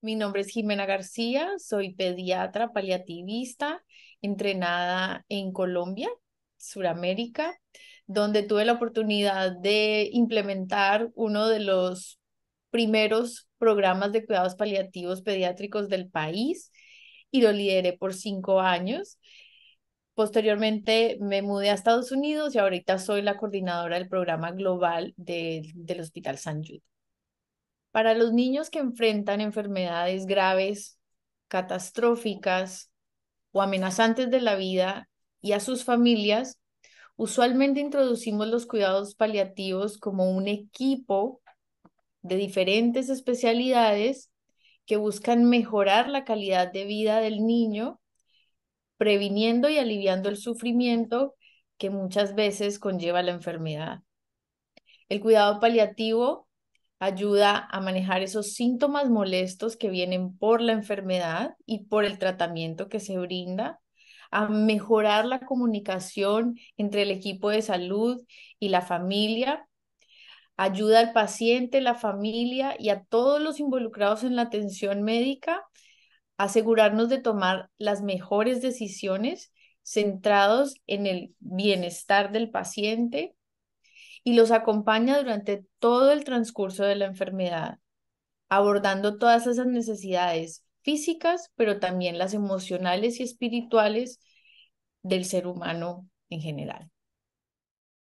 Mi nombre es Jimena García, soy pediatra paliativista, entrenada en Colombia, Suramérica, donde tuve la oportunidad de implementar uno de los primeros programas de cuidados paliativos pediátricos del país y lo lideré por cinco años. Posteriormente me mudé a Estados Unidos y ahorita soy la coordinadora del programa global del Hospital San Jude. Para los niños que enfrentan enfermedades graves, catastróficas o amenazantes de la vida y a sus familias, usualmente introducimos los cuidados paliativos como un equipo de diferentes especialidades que buscan mejorar la calidad de vida del niño, previniendo y aliviando el sufrimiento que muchas veces conlleva la enfermedad. El cuidado paliativo ayuda a manejar esos síntomas molestos que vienen por la enfermedad y por el tratamiento que se brinda, a mejorar la comunicación entre el equipo de salud y la familia, ayuda al paciente, la familia y a todos los involucrados en la atención médica, asegurarnos de tomar las mejores decisiones centrados en el bienestar del paciente y los acompaña durante todo el transcurso de la enfermedad, abordando todas esas necesidades físicas, pero también las emocionales y espirituales del ser humano en general.